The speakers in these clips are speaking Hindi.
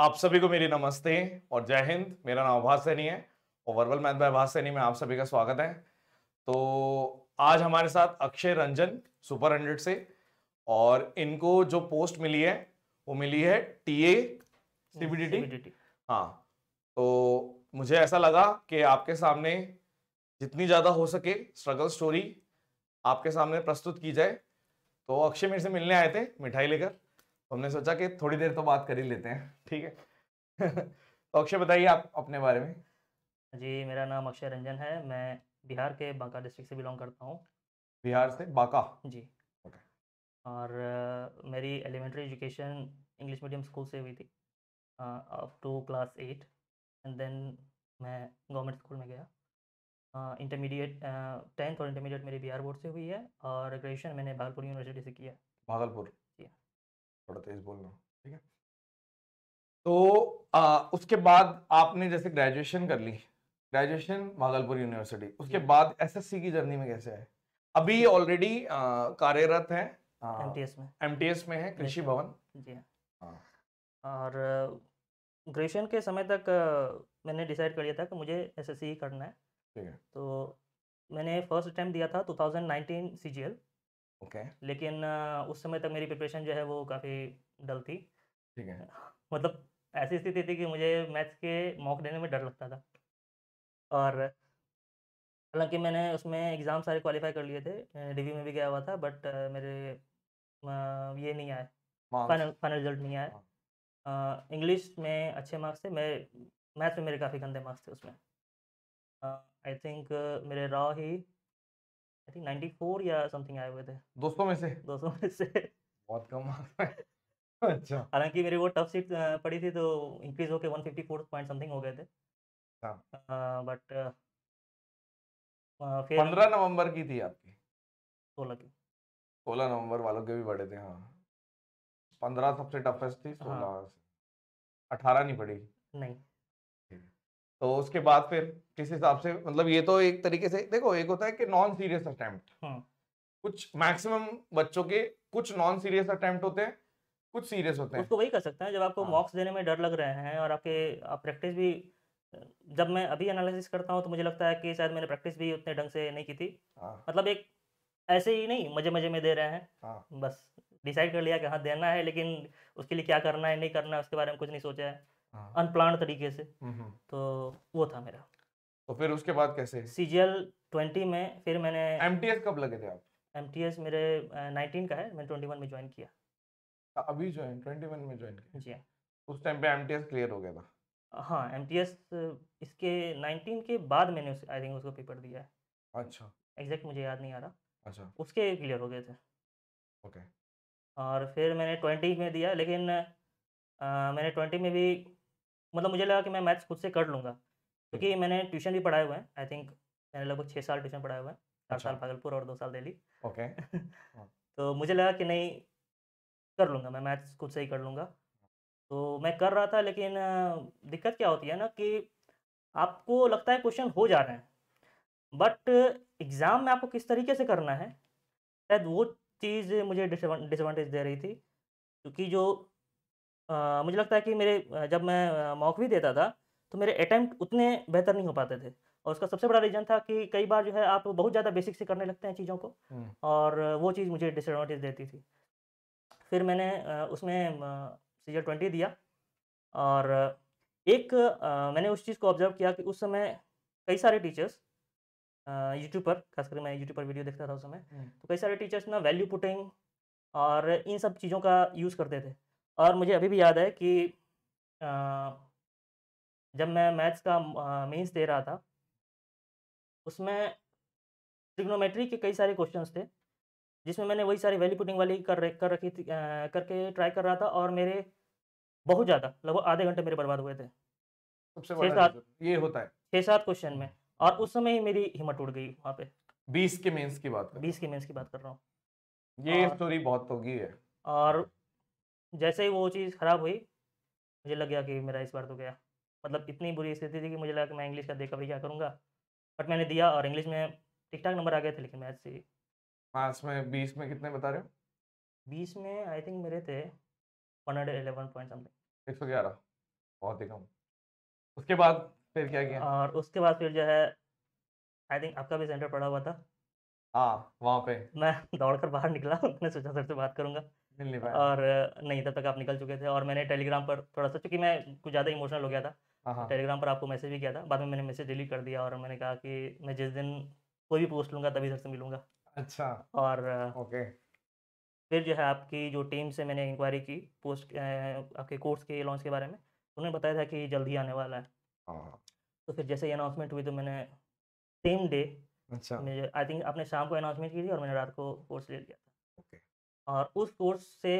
आप सभी को मेरी नमस्ते और जय हिंद मेरा नाम आभास सैनी है और वर्बल मैथ बाय आभास सैनी में आप सभी का स्वागत है तो आज हमारे साथ अक्षय रंजन सुपर हंड्रेड से और इनको जो पोस्ट मिली है वो मिली है टी ए सीबीडी हाँ तो मुझे ऐसा लगा कि आपके सामने जितनी ज़्यादा हो सके स्ट्रगल स्टोरी आपके सामने प्रस्तुत की जाए तो अक्षय मेरे से मिलने आए थे मिठाई लेकर हमने सोचा कि थोड़ी देर तो बात कर ही लेते हैं ठीक है तो अक्षय बताइए आप अपने बारे में जी मेरा नाम अक्षय रंजन है मैं बिहार के बांका डिस्ट्रिक्ट से बिलोंग करता हूँ बिहार से बांका जी ओके और uh, मेरी elementary education English medium school से हुई थी up to class eight and then मैं गवर्नमेंट स्कूल में गया इंटरमीडिएट टेंथ और इंटरमीडिएट मेरी बिहार बोर्ड से हुई है और ग्रेजुएशन मैंने भागलपुर यूनिवर्सिटी से किया भागलपुर थोड़ा तेज बोलना ठीक है तो आ, उसके बाद आपने जैसे ग्रेजुएशन कर ली ग्रेजुएशन भागलपुर यूनिवर्सिटी उसके हम्म। बाद एसएससी की जर्नी में कैसे है अभी ऑलरेडी कार्यरत है एमटीएस में एमटीएस में है कृषि भवन जी हाँ। हाँ। और ग्रेजुएशन के समय तक मैंने डिसाइड कर लिया था कि मुझे एसएससी करना है ठीक है तो मैंने फर्स्ट अटैम्प्ट दिया था 2019 थाउजेंड ओके लेकिन उस समय तक मेरी प्रिपरेशन जो है वो काफ़ी डल थी ठीक है मतलब ऐसी स्थिति थी कि मुझे मैथ्स के मॉक देने में डर लगता था और हालांकि मैंने उसमें एग्ज़ाम सारे क्वालिफाई कर लिए थे रिव्यू में भी गया हुआ था बट मेरे ये नहीं आए फाइनल फाइनल रिजल्ट नहीं आया हाँ। इंग्लिश में अच्छे मार्क्स थे मैं मैथ्स में मेरे काफ़ी गंदे मार्क्स थे उसमें आई थिंक मेरे रॉ ही आई थिंक 94 या समथिंग आए हुए थे दोस्तों में से दोस्तों में से बहुत कम अच्छा हालांकि मेरी वो टफ सीट पड़ी थी तो इंक्रीज होके 154 पॉइंट समथिंग हो गए थे बट हाँ। फिर पंद्रह नवंबर की थी आपकी सोलह की सोलह नवंबर वालों के भी बड़े थे हाँ पंद्रह सबसे टफेस्ट थी हाँ। सोलह अठारह नहीं पड़ी नहीं तो उसके बाद फिर किस हिसाब से मतलब ये तो एक तरीके से देखो एक होता है कि नॉन सीरियस अटेम्प्ट कुछ मैक्सिमम बच्चों के कुछ नॉन सीरियस अटेम्प्ट होते हैं कुछ सीरियस होते हैं उसको वही कर सकते हैं जब आपको मॉक्स हाँ। देने में डर लग रहे हैं और आपके आप प्रैक्टिस भी जब मैं अभी एनालिसिस करता हूँ तो मुझे लगता है कि शायद मैंने प्रैक्टिस भी उतने ढंग से नहीं की थी हाँ। मतलब एक ऐसे ही नहीं मजे मजे में दे रहे हैं हाँ। बस डिसाइड कर लिया कि हाँ देना है लेकिन उसके लिए क्या करना है नहीं करना है उसके बारे में कुछ नहीं सोचा है हाँ। अनप्लान तरीके से हम्म, हम्म। तो वो था मेरा तो फिर उसके बाद कैसे सी जी एल ट्वेंटी में फिर मैंने एम टी एस कब लगे थे आप एम टी एस मेरे नाइनटीन का है मैंने ट्वेंटी वन में ज्वाइन किया अभी ज्वाइन ट्वेंटी वन में ज्वाइन किया जी हाँ उस टाइम पे एम टी एस क्लियर हो गया था हाँ एम टी एस इसके नाइनटीन के बाद मैंने उस आई थिंक उसको पेपर दिया है अच्छा एग्जैक्ट मुझे याद नहीं आ रहा अच्छा उसके क्लियर हो गए थे ओके और फिर मैंने ट्वेंटी में दिया लेकिन आ, मैंने ट्वेंटी में भी मतलब मुझे लगा कि मैं मैथ्स खुद से कर लूँगा क्योंकि हम्म। मैंने ट्यूशन भी पढ़ाए हुए हैं आई थिंक मैंने लगभग छः साल ट्यूशन पढ़ाए हुए हैं चार अच्छा। साल भागलपुर और दो साल दिल्ली ओके हाँ। तो मुझे लगा कि नहीं कर लूँगा मैं मैथ्स खुद से ही कर लूँगा तो मैं कर रहा था लेकिन दिक्कत क्या होती है ना कि आपको लगता है क्वेश्चन हो जा रहे हैं बट एग्ज़ाम में आपको किस तरीके से करना है शायद वो चीज़ मुझे डिसवान्टेज दे रही थी क्योंकि जो आ, मुझे लगता है कि मेरे जब मैं मॉक भी देता था तो मेरे अटैम्प्ट उतने बेहतर नहीं हो पाते थे और उसका सबसे बड़ा रीज़न था कि कई बार जो है आप बहुत ज़्यादा बेसिक से करने लगते हैं चीज़ों को और वो चीज़ मुझे डिसएडवांटेज देती थी फिर मैंने उसमें सीजर ट्वेंटी दिया और एक मैंने उस चीज़ को ऑब्जर्व किया कि उस समय कई सारे टीचर्स यूट्यूब पर खासकर मैं यूट्यूब पर वीडियो देखता था उस समय तो कई सारे टीचर्स ना वैल्यू पुटिंग और इन सब चीज़ों का यूज़ करते थे और मुझे अभी भी याद है कि जब मैं मैथ्स का मेंस दे रहा था उसमें ट्रिग्नोमेट्री के कई सारे क्वेश्चंस थे जिसमें मैंने वही सारी वैल्यू पुटिंग वाली कर कर रखी थी करके ट्राई कर रहा था और मेरे बहुत ज़्यादा लगभग आधे घंटे मेरे बर्बाद हुए थे छः सात ये होता है छः सात क्वेश्चन में और उस समय ही मेरी हिम्मत उड़ गई वहाँ पे बीस के मेंस की बात बीस के मेंस की बात कर रहा हूँ ये स्टोरी बहुत होगी है और जैसे ही वो चीज़ ख़राब हुई मुझे लग गया कि मेरा इस बार तो गया मतलब इतनी बुरी स्थिति थी कि मुझे लगा कि मैं इंग्लिश का देखा भी क्या करूँगा बट मैंने दिया और इंग्लिश में ठीक ठाक नंबर आ गए थे लेकिन मैथ से मैथ्स हाँ, में बीस में कितने बता रहे हो बीस में आई थिंक मेरे थे one hundred eleven point something एक सौ ग्यारह बहुत ही कम उसके बाद फिर क्या किया और उसके बाद फिर जो है आई थिंक आपका भी सेंटर पड़ा हुआ था हाँ वहाँ पे मैं दौड़ कर बाहर निकला मैंने सोचा सर से बात करूँगा और नहीं तब तक आप निकल चुके थे और मैंने टेलीग्राम पर थोड़ा सा चूँकि मैं कुछ ज़्यादा इमोशनल हो गया था टेलीग्राम हाँ, हाँ। पर आपको मैसेज भी किया था बाद में मैंने मैसेज डिलीट कर दिया और मैंने कहा कि मैं जिस दिन कोई भी पोस्ट लूँगा तभी सर से मिलूँगा अच्छा और ओके फिर जो है आपकी जो टीम से मैंने इंक्वायरी की पोस्ट आपके कोर्स के लॉन्च के बारे में उन्होंने बताया था कि जल्दी आने वाला है हाँ। तो फिर जैसे ही अनाउंसमेंट हुई तो मैंने सेम डे अच्छा आई थिंक आपने शाम को अनाउंसमेंट की थी और मैंने रात को कोर्स ले लिया था ओके और उस कोर्स से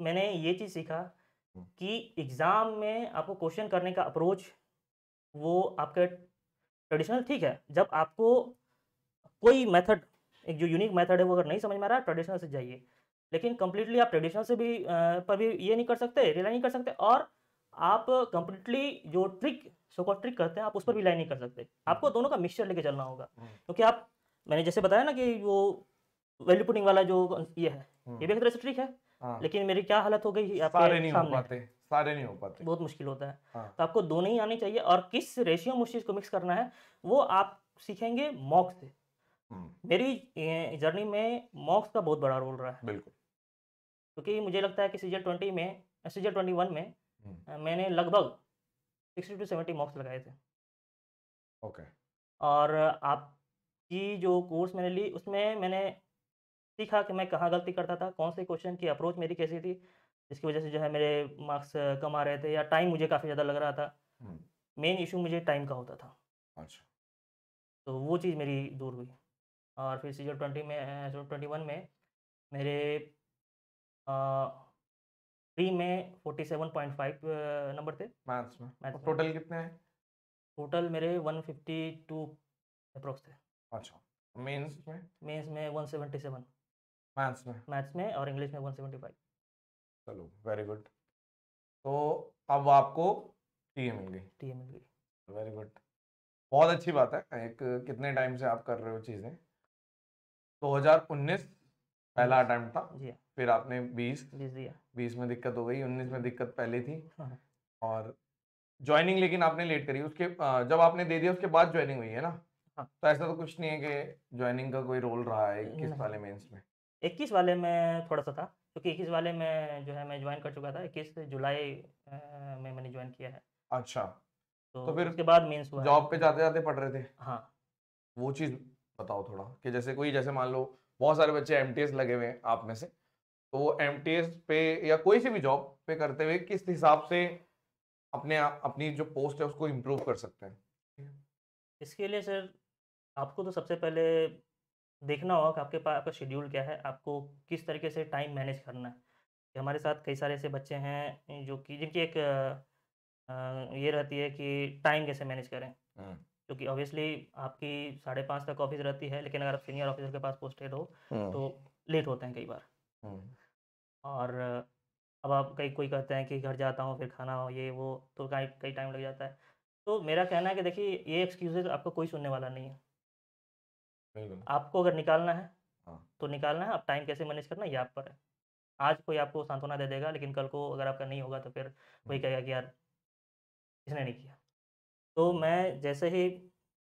मैंने ये चीज़ सीखा कि एग्ज़ाम में आपको क्वेश्चन करने का अप्रोच वो आपका ट्रेडिशनल ठीक है जब आपको कोई मेथड एक जो यूनिक मेथड है वो अगर नहीं समझ में आ रहा ट्रेडिशनल से जाइए लेकिन कम्प्लीटली आप ट्रेडिशनल से भी आ, पर भी ये नहीं कर सकते रिलाई नहीं कर सकते और आप कम्प्लीटली जो ट्रिक सोको ट्रिक करते हैं आप उस पर भी रिलाई नहीं कर सकते आपको दोनों का मिक्सचर लेके चलना होगा क्योंकि आप मैंने जैसे बताया ना कि वो वैल्यू पुटिंग वाला जो ये है ये भी एक तरह से ट्रिक है हाँ। लेकिन मेरी क्या हालत हो गई सारे नहीं हो पाते सारे नहीं हो पाते बहुत मुश्किल होता है हाँ। तो आपको दोनों ही आने चाहिए और किस रेशियो में उस चीज़ को मिक्स करना है वो आप सीखेंगे मॉक्स से हम्म। मेरी जर्नी में मॉक्स का बहुत बड़ा रोल रहा है बिल्कुल क्योंकि मुझे लगता है कि सीजन ट्वेंटी में सीजन ट्वेंटी वन में हम्म। मैंने लगभग सिक्सटी टू सेवेंटी मॉक्स लगाए थे ओके और आपकी जो कोर्स मैंने ली उसमें मैंने सीखा कि मैं कहाँ गलती करता था कौन से क्वेश्चन की अप्रोच मेरी कैसी थी जिसकी वजह से जो है मेरे मार्क्स कम आ रहे थे या टाइम मुझे काफ़ी ज़्यादा लग रहा था मेन इशू मुझे टाइम का होता था अच्छा तो वो चीज़ मेरी दूर हुई और फिर सीजन ट्वेंटी में हाँ, ट्वेंटी वन में मेरे थ्री में forty seven point five number थे मैथ्स में टोटल कितने हैं टोटल मेरे वन फिफ्टी टू अप्रोक्स थे अच्छा मेंस में मेंस में वन सेवेंटी सेवन मैथ्स में मैथ्स में और इंग्लिश में 175 चलो वेरी गुड तो अब आपको टीए मिल गई टीए मिल गई वेरी गुड बहुत अच्छी बात है एक कितने टाइम से आप कर रहे हो चीज़ें 2019 पहला अटैम्प्ट था जी फिर आपने 20 20 दिया 20 में दिक्कत हो गई 19 में दिक्कत पहले थी हाँ, हाँ। और ज्वाइनिंग लेकिन आपने लेट करी उसके जब आपने दे दिया उसके बाद ज्वाइनिंग हुई है ना हाँ। तो ऐसा तो कुछ नहीं है कि ज्वाइनिंग का कोई रोल रहा है किस वाले मेंस में इक्कीस वाले में थोड़ा सा था क्योंकि इक्कीस वाले में जो है मैं ज्वाइन कर चुका था इक्कीस जुलाई में मैंने ज्वाइन किया है अच्छा तो, तो फिर उसके बाद मीन्स हुआ जॉब पे जाते जाते पढ़ रहे थे हाँ वो चीज़ बताओ थोड़ा कि जैसे कोई जैसे मान लो बहुत सारे बच्चे एम लगे हुए हैं आप में से तो वो एम पे या कोई सी भी जॉब पे करते हुए किस हिसाब से अपने आप अपनी जो पोस्ट है उसको इम्प्रूव कर सकते हैं इसके लिए सर आपको तो सबसे पहले देखना होगा कि आपके पास आपका शेड्यूल क्या है आपको किस तरीके से टाइम मैनेज करना है हमारे साथ कई सारे ऐसे बच्चे हैं जो कि जिनकी एक ये रहती है कि टाइम कैसे मैनेज करें क्योंकि हाँ। ऑब्वियसली आपकी साढ़े पाँच तक ऑफिस रहती है लेकिन अगर आप सीनियर ऑफिसर के पास पोस्टेड हो हाँ। तो लेट होते हैं कई बार हाँ। और अब आप कई कोई कहते हैं कि घर जाता हूँ फिर खाना हो ये वो तो कई कई टाइम लग जाता है तो मेरा कहना है कि देखिए ये एक्सक्यूजेज आपको कोई सुनने वाला नहीं है आपको अगर निकालना है हाँ। तो निकालना है आप टाइम कैसे मैनेज करना ये आप पर है आज कोई आपको सांत्वना दे देगा लेकिन कल को अगर आपका नहीं होगा तो फिर वही हम्म। कहेगा कि यार इसने नहीं किया तो मैं जैसे ही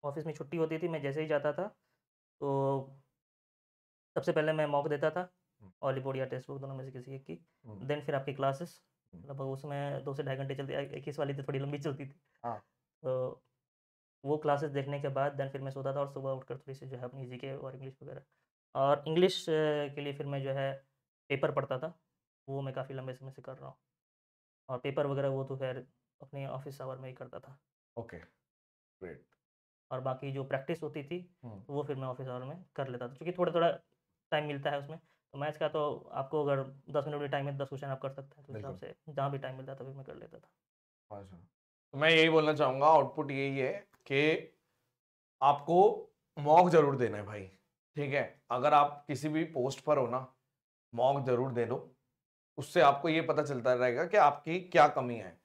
ऑफिस में छुट्टी होती थी मैं जैसे ही जाता था तो सबसे पहले मैं मॉक देता था हम्म। और रिपोर्ट या टेस्ट बुक दोनों में से किसी एक की हम्म। देन फिर आपकी क्लासेस लगभग उसमें दो से ढाई घंटे चलती इक्कीस वाली तो थोड़ी लंबी चलती थी हाँ। तो वो क्लासेस देखने के बाद देन फिर मैं सोता था और सुबह उठकर थोड़ी सी जो है अपनी जी के और इंग्लिश वगैरह और इंग्लिश के लिए फिर मैं जो है पेपर पढ़ता था वो मैं काफ़ी लंबे समय से कर रहा हूँ और पेपर वगैरह वो तो खैर अपने ऑफिस आवर में ही करता था ओके ग्रेट और बाकी जो प्रैक्टिस होती थी वो फिर मैं ऑफिस आवर में कर लेता था क्योंकि थोड़ा थोड़ा टाइम मिलता है उसमें तो मैच का तो आपको अगर दस मिनट भी टाइम है दस क्वेश्चन आप कर सकते हैं तो हिसाब से जहाँ भी टाइम मिलता था मैं कर लेता था अच्छा तो मैं यही बोलना चाहूँगा आउटपुट यही है कि आपको मॉक जरूर देना है भाई ठीक है अगर आप किसी भी पोस्ट पर हो ना मॉक जरूर दे दो उससे आपको ये पता चलता रहेगा कि आपकी क्या कमी है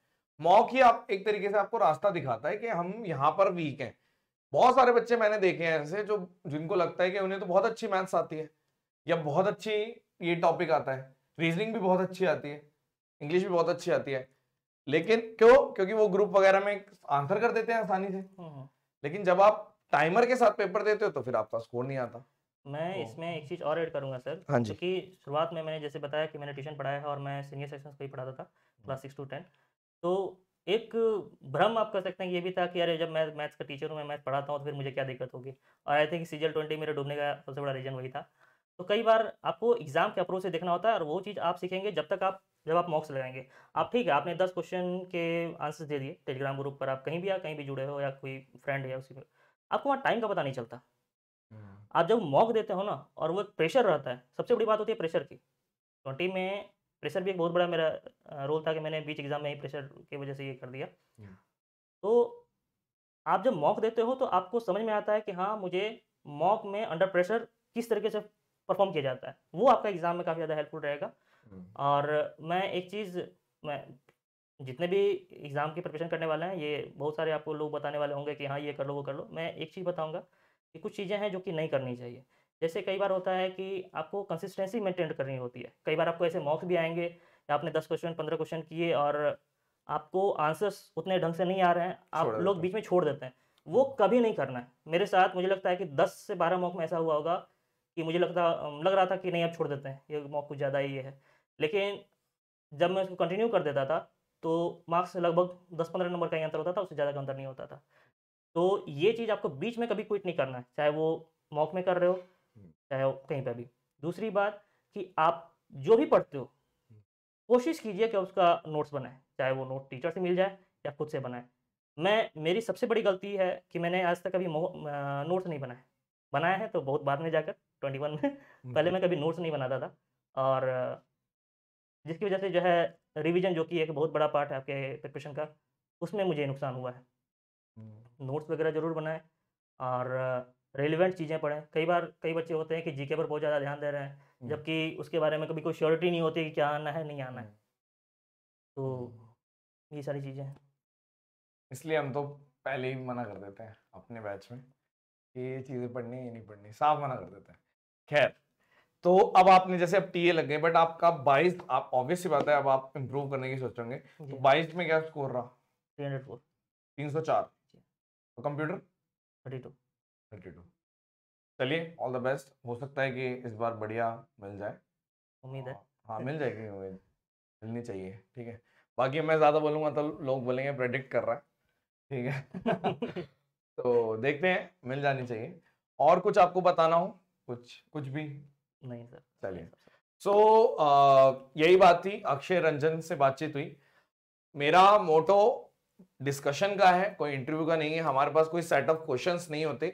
मॉक ही आप एक तरीके से आपको रास्ता दिखाता है कि हम यहाँ पर वीक हैं बहुत सारे बच्चे मैंने देखे हैं ऐसे जो जिनको लगता है कि उन्हें तो बहुत अच्छी मैथ्स आती है या बहुत अच्छी ये टॉपिक आता है रीजनिंग भी बहुत अच्छी आती है इंग्लिश भी बहुत अच्छी आती है लेकिन क्यों क्योंकि वो ग्रुप वगैरह में आंसर कर देते हैं आसानी से हम्म, हम्म। लेकिन जब आप टाइमर के साथ पेपर देते हो तो फिर आपका स्कोर नहीं आता मैं तो इसमें एक चीज़ और ऐड करूंगा सर हाँ क्योंकि शुरुआत में मैंने जैसे बताया कि मैंने ट्यूशन पढ़ाया है और मैं सीनियर सेक्शन को ही पढ़ाता था क्लास सिक्स टू टेन तो एक भ्रम आप कर सकते हैं ये भी था कि अरे जब मैं मैथ्स का टीचर हूँ मैं मैथ पढ़ाता हूँ तो फिर मुझे क्या दिक्कत होगी और आई थिंक सीजल ट्वेंटी मेरे डूबने का सबसे बड़ा रीजन वही था तो कई बार आपको एग्जाम के अप्रोच से देखना होता है और वो चीज़ आप सीखेंगे जब तक आप जब आप मॉक्स लगाएंगे आप ठीक है आपने दस क्वेश्चन के आंसर दे दिए टेलीग्राम ग्रुप पर आप कहीं भी या कहीं भी जुड़े हो या कोई फ्रेंड है उसी में आपको वहाँ टाइम का पता नहीं चलता हम्म। आप जब मॉक देते हो ना और वो प्रेशर रहता है सबसे बड़ी बात होती है प्रेशर की ट्वेंटी में प्रेशर भी एक बहुत बड़ा मेरा रोल था कि मैंने बीच एग्ज़ाम में ही प्रेशर की वजह से ये कर दिया हम्म। तो आप जब मॉक देते हो तो आपको समझ में आता है कि हाँ मुझे मॉक में अंडर प्रेशर किस तरीके से परफॉर्म किया जाता है वो आपका एग्जाम में काफ़ी ज़्यादा हेल्पफुल रहेगा हम्म। और मैं एक चीज़ मैं जितने भी एग्ज़ाम की प्रिपरेशन करने वाले हैं ये बहुत सारे आपको लोग बताने वाले होंगे कि हाँ ये कर लो वो कर लो मैं एक चीज़ बताऊँगा कि कुछ चीज़ें हैं जो कि नहीं करनी चाहिए जैसे कई बार होता है कि आपको कंसिस्टेंसी मेंटेन करनी होती है कई बार आपको ऐसे मॉक्स भी आएंगे या आपने दस क्वेश्चन पंद्रह क्वेश्चन किए और आपको आंसर्स उतने ढंग से नहीं आ रहे हैं आप लोग बीच में छोड़ देते हैं वो हम्म। कभी नहीं करना है मेरे साथ मुझे लगता है कि दस से बारह मॉक में ऐसा हुआ होगा कि मुझे लगता लग रहा था कि नहीं अब छोड़ देते हैं ये मॉक कुछ ज़्यादा ही है लेकिन जब मैं उसको कंटिन्यू कर देता था तो मार्क्स लगभग दस पंद्रह नंबर का ही अंतर होता था उससे ज़्यादा का अंतर नहीं होता था तो ये चीज़ आपको बीच में कभी क्विट नहीं करना है चाहे वो मॉक में कर रहे हो चाहे कहीं पर भी दूसरी बात कि आप जो भी पढ़ते हो कोशिश कीजिए कि उसका नोट्स बनाए चाहे वो नोट टीचर से मिल जाए या खुद से बनाए मैं मेरी सबसे बड़ी गलती है कि मैंने आज तक कभी नोट्स नहीं बनाए बनाया है तो बहुत बाद में जाकर ट्वेंटी वन में हम्म, पहले हम्म। मैं कभी नोट्स नहीं बनाता था और जिसकी वजह से जो है रिवीजन जो कि एक बहुत बड़ा पार्ट है आपके प्रिपरेशन का उसमें मुझे नुकसान हुआ है हम्म। नोट्स वगैरह ज़रूर बनाएं और रेलिवेंट चीज़ें पढ़ें कई बार कई बच्चे होते हैं कि जीके पर बहुत ज़्यादा ध्यान दे रहे हैं जबकि उसके बारे में कभी कोई श्योरिटी नहीं होती कि क्या आना है नहीं आना है तो ये सारी चीज़ें हैं इसलिए हम तो पहले ही मना कर देते हैं अपने बैच में कि ये चीज़ें पढ़नी ये नहीं पढ़नी साफ मना कर देते हैं खैर तो अब आपने जैसे अब टीए लग गए बट आपका बाईस आप ऑब्वियस बात है अब आप इम्प्रूव करने की सोचेंगे तो बाईस में क्या स्कोर रहा थ्री हंड्रेड फोर तीन सौ चार तो computer thirty two thirty two चलिए ऑल द बेस्ट हो सकता है कि इस बार बढ़िया मिल जाए उम्मीद है हाँ, हाँ मिल जाएगी उम्मीद मिलनी चाहिए ठीक है बाकी मैं ज़्यादा बोलूँगा तो लोग बोलेंगे प्रेडिक्ट कर रहा है ठीक है तो देखते हैं मिल जानी चाहिए और कुछ आपको बताना हो कुछ कुछ भी नहीं सर चलिए सो so, यही बात थी अक्षय रंजन से बातचीत हुई मेरा मोटो डिस्कशन का है कोई इंटरव्यू का नहीं है हमारे पास कोई सेट ऑफ क्वेश्चन नहीं होते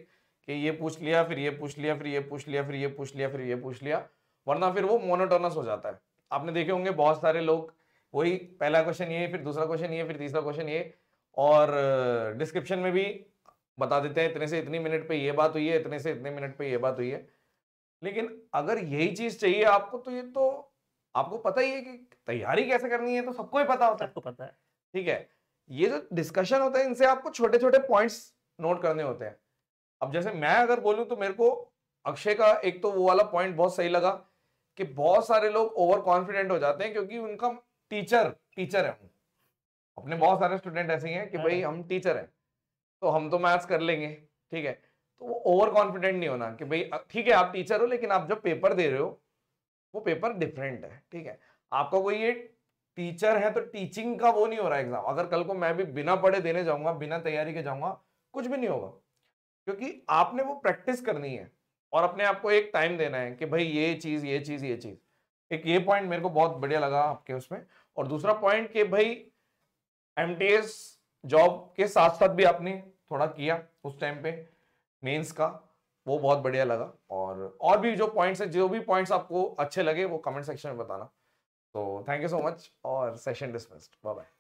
कि ये पूछ लिया फिर ये पूछ लिया फिर ये पूछ लिया फिर ये पूछ लिया फिर ये पूछ लिया वरना फिर वो मोनोटोनस हो जाता है आपने देखे होंगे बहुत सारे लोग वही पहला क्वेश्चन ये फिर दूसरा क्वेश्चन ये फिर तीसरा क्वेश्चन ये और डिस्क्रिप्शन में भी बता देते हैं इतने से इतनी मिनट पे ये बात हुई है इतने से इतने मिनट पे ये बात हुई है लेकिन अगर यही चीज चाहिए आपको तो ये तो आपको पता ही है कि तैयारी कैसे करनी है तो सबको ही पता होता है सबको पता है ठीक है ये जो डिस्कशन होता है इनसे आपको छोटे छोटे पॉइंट्स नोट करने होते हैं अब जैसे मैं अगर बोलू तो मेरे को अक्षय का एक तो वो वाला पॉइंट बहुत सही लगा कि बहुत सारे लोग ओवर कॉन्फिडेंट हो जाते हैं क्योंकि उनका टीचर टीचर है अपने बहुत सारे स्टूडेंट ऐसे ही हैं कि भाई हम टीचर हैं तो हम तो मैथ्स कर लेंगे ठीक है तो वो ओवर कॉन्फिडेंट नहीं होना कि भाई ठीक है आप टीचर हो लेकिन आप जो पेपर दे रहे हो वो पेपर डिफरेंट है ठीक है आपका कोई ये टीचर है तो टीचिंग का वो नहीं हो रहा एग्जाम अगर कल को मैं भी बिना पढ़े देने जाऊंगा बिना तैयारी के जाऊंगा कुछ भी नहीं होगा क्योंकि आपने वो प्रैक्टिस करनी है और अपने आप को एक टाइम देना है कि भाई ये चीज़ ये चीज़ ये चीज़ एक ये पॉइंट मेरे को बहुत बढ़िया लगा आपके उसमें और दूसरा पॉइंट कि भाई एम जॉब के साथ साथ भी आपने थोड़ा किया उस टाइम पे मेंस का वो बहुत बढ़िया लगा और और भी जो पॉइंट्स हैं जो भी पॉइंट्स आपको अच्छे लगे वो कमेंट सेक्शन में बताना तो थैंक यू सो मच और सेशन डिसमिस्ड बाय बाय